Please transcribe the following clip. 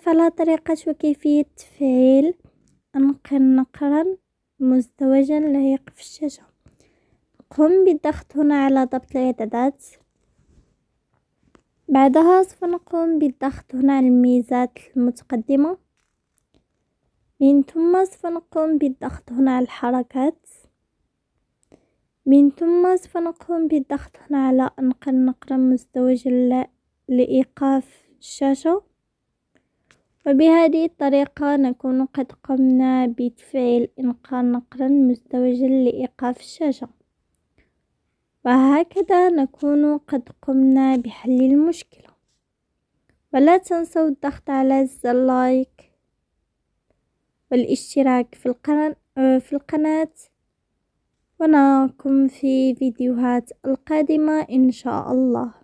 فلا طريقة وكيفية تفعيل أنقل نقرا مزدوجا لايق في الشاشة، قم بالضغط هنا على ضبط الاعدادات، بعدها سوف نقوم بالضغط هنا على الميزات المتقدمة، من ثم سوف نقوم بالضغط هنا على الحركات، من ثم سوف نقوم بالضغط هنا على أنقل نقرا مزدوجا لإيقاف الشاشة. وبهذه الطريقة نكون قد قمنا بتفعيل انقاذ نقرا مزدوجا لايقاف الشاشة، وهكذا نكون قد قمنا بحل المشكلة، ولا تنسوا الضغط على زر اللايك والاشتراك في -في القناة ونراكم في فيديوهات القادمة ان شاء الله.